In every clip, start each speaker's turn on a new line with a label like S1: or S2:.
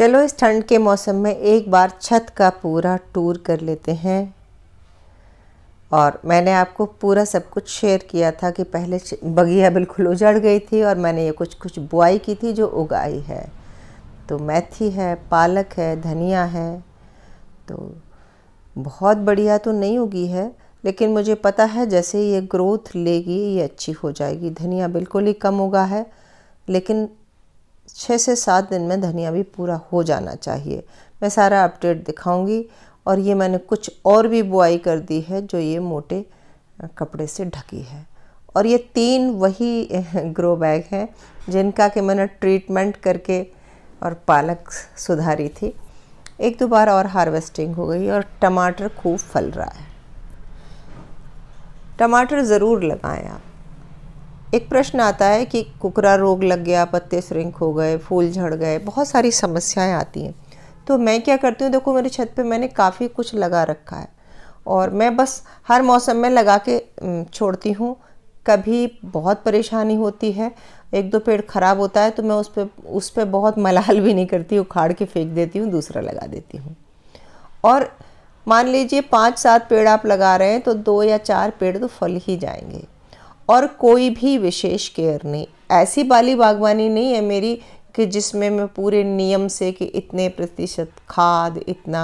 S1: चलो इस ठंड के मौसम में एक बार छत का पूरा टूर कर लेते हैं और मैंने आपको पूरा सब कुछ शेयर किया था कि पहले बगिया बिल्कुल उजड़ गई थी और मैंने ये कुछ कुछ बुआई की थी जो उगाई है तो मेथी है पालक है धनिया है तो बहुत बढ़िया तो नहीं उगी है लेकिन मुझे पता है जैसे ये ग्रोथ लेगी ये अच्छी हो जाएगी धनिया बिल्कुल ही कम उगा है लेकिन छः से सात दिन में धनिया भी पूरा हो जाना चाहिए मैं सारा अपडेट दिखाऊंगी और ये मैंने कुछ और भी बुआई कर दी है जो ये मोटे कपड़े से ढकी है और ये तीन वही ग्रो बैग हैं जिनका कि मैंने ट्रीटमेंट करके और पालक सुधारी थी एक दो बार और हार्वेस्टिंग हो गई और टमाटर खूब फल रहा है टमाटर ज़रूर लगाएं आप एक प्रश्न आता है कि कुकरा रोग लग गया पत्ते श्रिंक हो गए फूल झड़ गए बहुत सारी समस्याएं आती हैं तो मैं क्या करती हूँ देखो मेरी छत पे मैंने काफ़ी कुछ लगा रखा है और मैं बस हर मौसम में लगा के छोड़ती हूँ कभी बहुत परेशानी होती है एक दो पेड़ ख़राब होता है तो मैं उस पर उस पर बहुत मलाल भी नहीं करती उखाड़ के फेंक देती हूँ दूसरा लगा देती हूँ और मान लीजिए पाँच सात पेड़ आप लगा रहे हैं तो दो या चार पेड़ तो फल ही जाएंगे और कोई भी विशेष केयर नहीं ऐसी बाली बागवानी नहीं है मेरी कि जिसमें मैं पूरे नियम से कि इतने प्रतिशत खाद इतना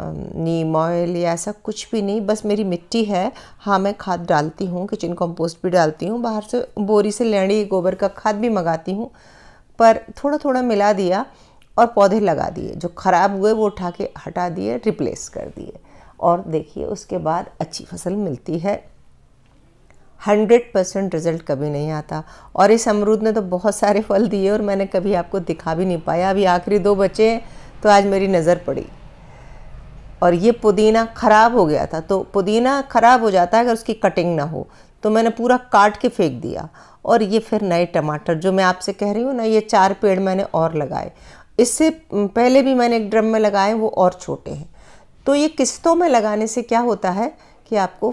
S1: नीम ऑयल या ऐसा कुछ भी नहीं बस मेरी मिट्टी है हाँ मैं खाद डालती हूँ किचन कंपोस्ट भी डालती हूँ बाहर से बोरी से लेड़ी गोबर का खाद भी मंगाती हूँ पर थोड़ा थोड़ा मिला दिया और पौधे लगा दिए जो ख़राब हुए वो उठा के हटा दिए रिप्लेस कर दिए और देखिए उसके बाद अच्छी फसल मिलती है हंड्रेड परसेंट रिज़ल्ट कभी नहीं आता और इस अमरूद ने तो बहुत सारे फल दिए और मैंने कभी आपको दिखा भी नहीं पाया अभी आखिरी दो बचे हैं तो आज मेरी नज़र पड़ी और ये पुदीना ख़राब हो गया था तो पुदीना ख़राब हो जाता है अगर उसकी कटिंग ना हो तो मैंने पूरा काट के फेंक दिया और ये फिर नए टमाटर जो मैं आपसे कह रही हूँ ना ये चार पेड़ मैंने और लगाए इससे पहले भी मैंने एक ड्रम में लगाए वो और छोटे हैं तो ये किस्तों में लगाने से क्या होता है कि आपको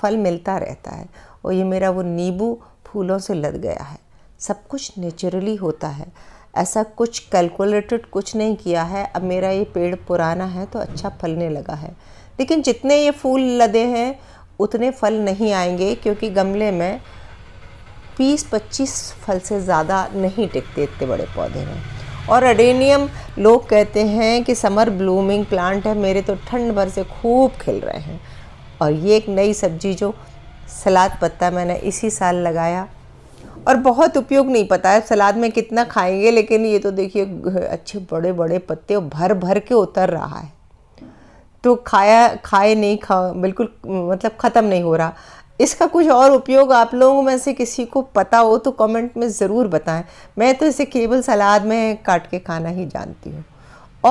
S1: फल मिलता रहता है और ये मेरा वो नींबू फूलों से लद गया है सब कुछ नेचुरली होता है ऐसा कुछ कैलकुलेटेड कुछ नहीं किया है अब मेरा ये पेड़ पुराना है तो अच्छा फलने लगा है लेकिन जितने ये फूल लदे हैं उतने फल नहीं आएंगे क्योंकि गमले में बीस पच्चीस फल से ज़्यादा नहीं टिकते इतने बड़े पौधे में और अडेनियम लोग कहते हैं कि समर ब्लूमिंग प्लांट है मेरे तो ठंड भर से खूब खिल रहे हैं और ये एक नई सब्जी जो सलाद पत्ता मैंने इसी साल लगाया और बहुत उपयोग नहीं पता है सलाद में कितना खाएंगे लेकिन ये तो देखिए अच्छे बड़े बड़े पत्ते भर भर के उतर रहा है तो खाया खाए नहीं खा बिल्कुल मतलब ख़त्म नहीं हो रहा इसका कुछ और उपयोग आप लोगों में से किसी को पता हो तो कमेंट में ज़रूर बताएं मैं तो इसे केवल सलाद में काट के खाना ही जानती हूँ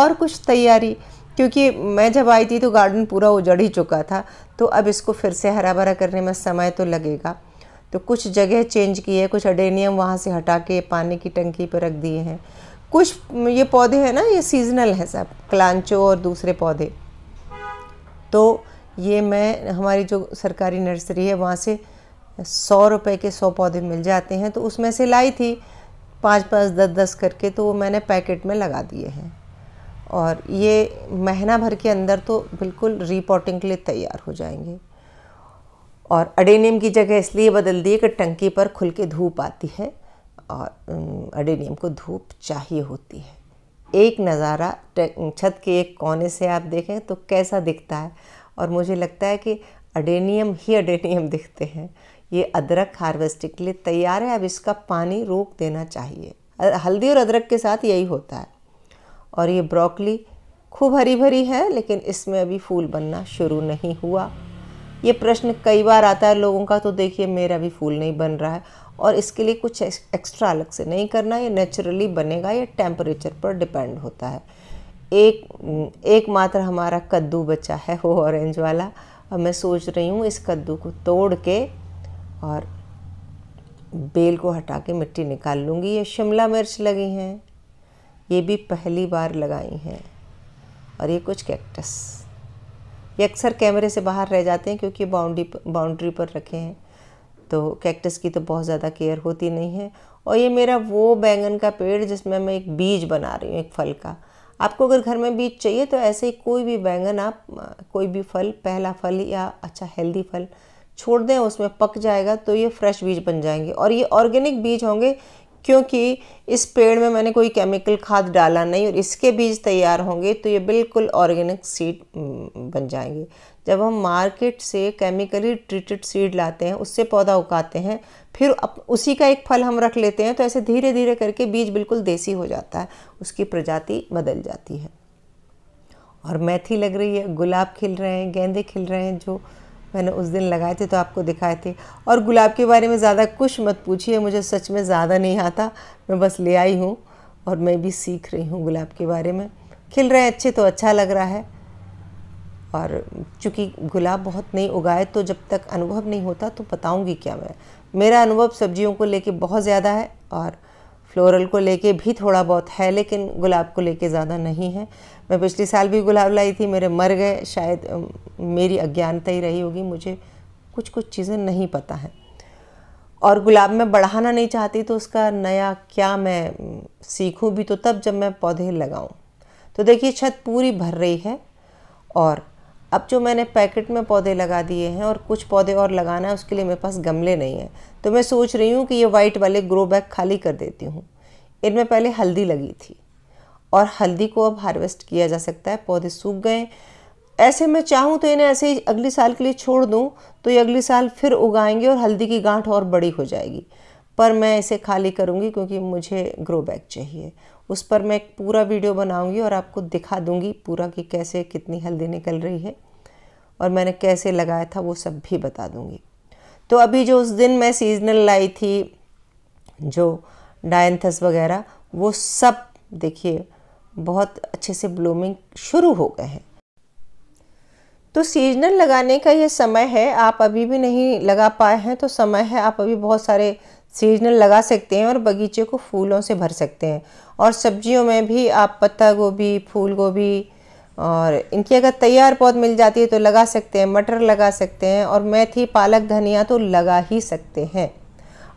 S1: और कुछ तैयारी क्योंकि मैं जब आई थी तो गार्डन पूरा उजड़ ही चुका था तो अब इसको फिर से हरा भरा करने में समय तो लगेगा तो कुछ जगह चेंज की है कुछ अडेनियम वहाँ से हटा के पानी की टंकी पर रख दिए हैं कुछ ये पौधे हैं ना ये सीजनल हैं सब क्लांचो और दूसरे पौधे तो ये मैं हमारी जो सरकारी नर्सरी है वहाँ से सौ रुपए के सौ पौधे मिल जाते हैं तो उसमें से लाई थी पाँच पाँच दस दस करके तो वो मैंने पैकेट में लगा दिए हैं और ये महीना भर के अंदर तो बिल्कुल रिपोर्टिंग के लिए तैयार हो जाएंगे और अडेनियम की जगह इसलिए बदल दिए कि टंकी पर खुल के धूप आती है और अडेनियम को धूप चाहिए होती है एक नज़ारा छत के एक कोने से आप देखें तो कैसा दिखता है और मुझे लगता है कि अडेनियम ही अडेनियम दिखते हैं ये अदरक हार्वेस्टिंग के लिए तैयार है अब इसका पानी रोक देना चाहिए हल्दी और अदरक के साथ यही होता है और ये ब्रोकली खूब हरी भरी है लेकिन इसमें अभी फूल बनना शुरू नहीं हुआ ये प्रश्न कई बार आता है लोगों का तो देखिए मेरा भी फूल नहीं बन रहा है और इसके लिए कुछ एक्स्ट्रा अलग से नहीं करना ये नेचुरली बनेगा ये टेम्परेचर पर डिपेंड होता है एक एक मात्र हमारा कद्दू बचा है वो ऑरेंज वाला और मैं सोच रही हूँ इस कद्दू को तोड़ के और बेल को हटा के मिट्टी निकाल लूँगी ये शिमला मिर्च लगी हैं ये भी पहली बार लगाई हैं और ये कुछ कैक्टस ये अक्सर कैमरे से बाहर रह जाते हैं क्योंकि बाउंड्री बाउंड्री पर रखे हैं तो कैक्टस की तो बहुत ज़्यादा केयर होती नहीं है और ये मेरा वो बैंगन का पेड़ जिसमें मैं एक बीज बना रही हूँ एक फल का आपको अगर घर में बीज चाहिए तो ऐसे ही कोई भी बैंगन आप कोई भी फल पहला फल या अच्छा हेल्दी फल छोड़ दें उसमें पक जाएगा तो ये फ्रेश बीज बन जाएंगे और ये ऑर्गेनिक बीज होंगे क्योंकि इस पेड़ में मैंने कोई केमिकल खाद डाला नहीं और इसके बीज तैयार होंगे तो ये बिल्कुल ऑर्गेनिक सीड बन जाएंगे जब हम मार्केट से केमिकली ट्रीटेड सीड लाते हैं उससे पौधा उगाते हैं फिर अप, उसी का एक फल हम रख लेते हैं तो ऐसे धीरे धीरे करके बीज बिल्कुल देसी हो जाता है उसकी प्रजाति बदल जाती है और मेथी लग रही है गुलाब खिल रहे हैं गेंदे खिल रहे हैं जो मैंने उस दिन लगाए थे तो आपको दिखाए थे और गुलाब के बारे में ज़्यादा कुछ मत पूछिए मुझे सच में ज़्यादा नहीं आता मैं बस ले आई हूँ और मैं भी सीख रही हूँ गुलाब के बारे में खिल रहे हैं अच्छे तो अच्छा लग रहा है और चूँकि गुलाब बहुत नहीं उगाए तो जब तक अनुभव नहीं होता तो बताऊँगी क्या मैं मेरा अनुभव सब्जियों को लेके बहुत ज़्यादा है और फ्लोरल को लेके भी थोड़ा बहुत है लेकिन गुलाब को लेके ज़्यादा नहीं है मैं पिछले साल भी गुलाब लाई थी मेरे मर गए शायद मेरी अज्ञानता ही रही होगी मुझे कुछ कुछ चीज़ें नहीं पता हैं और गुलाब में बढ़ाना नहीं चाहती तो उसका नया क्या मैं सीखूं भी तो तब जब मैं पौधे लगाऊं तो देखिए छत पूरी भर रही है और अब जो मैंने पैकेट में पौधे लगा दिए हैं और कुछ पौधे और लगाना है उसके लिए मेरे पास गमले नहीं हैं तो मैं सोच रही हूँ कि ये वाइट वाले ग्रो बैग खाली कर देती हूँ इनमें पहले हल्दी लगी थी और हल्दी को अब हार्वेस्ट किया जा सकता है पौधे सूख गए ऐसे मैं चाहूँ तो इन्हें ऐसे ही अगले साल के लिए छोड़ दूँ तो ये अगले साल फिर उगाएंगे और हल्दी की गांठ और बड़ी हो जाएगी पर मैं इसे खाली करूँगी क्योंकि मुझे ग्रो बैग चाहिए उस पर मैं एक पूरा वीडियो बनाऊंगी और आपको दिखा दूंगी पूरा कि कैसे कितनी हल्दी निकल रही है और मैंने कैसे लगाया था वो सब भी बता दूंगी तो अभी जो उस दिन मैं सीजनल लाई थी जो डायंथस वगैरह वो सब देखिए बहुत अच्छे से ब्लूमिंग शुरू हो गए हैं तो सीजनल लगाने का ये समय है आप अभी भी नहीं लगा पाए हैं तो समय है आप अभी बहुत सारे सीजनल लगा सकते हैं और बगीचे को फूलों से भर सकते हैं और सब्जियों में भी आप पत्ता गोभी फूल गोभी और इनकी अगर तैयार पौध मिल जाती है तो लगा सकते हैं मटर लगा सकते हैं और मेथी पालक धनिया तो लगा ही सकते हैं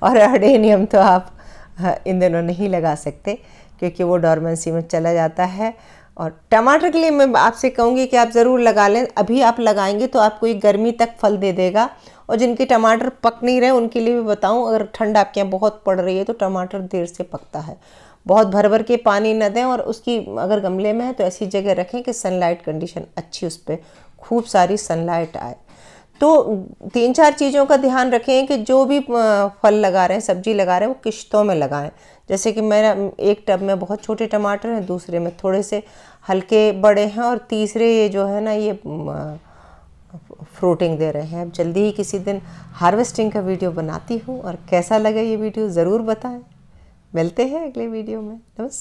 S1: और अडेनियम तो आप हाँ, इन दिनों नहीं लगा सकते क्योंकि वो डॉर्मेंसी में चला जाता है और टमाटर के लिए मैं आपसे कहूँगी कि आप ज़रूर लगा लें अभी आप लगाएंगे तो आपको ये गर्मी तक फल दे देगा और जिनके टमाटर पक नहीं रहे उनके लिए भी बताऊँ अगर ठंड आपके यहाँ बहुत पड़ रही है तो टमाटर देर से पकता है बहुत भर भर के पानी न दें और उसकी अगर गमले में है तो ऐसी जगह रखें कि सनलाइट कंडीशन अच्छी उस पर खूब सारी सनलाइट आए तो तीन चार चीज़ों का ध्यान रखें कि जो भी फल लगा रहे हैं सब्जी लगा रहे हैं वो किश्तों में लगाएं जैसे कि मेरा एक टब में बहुत छोटे टमाटर हैं दूसरे में थोड़े से हल्के बड़े हैं और तीसरे ये जो है ना ये फ्रूटिंग दे रहे हैं अब जल्दी ही किसी दिन हार्वेस्टिंग का वीडियो बनाती हूँ और कैसा लगा ये वीडियो ज़रूर बताएं मिलते हैं अगले वीडियो में नमस्ते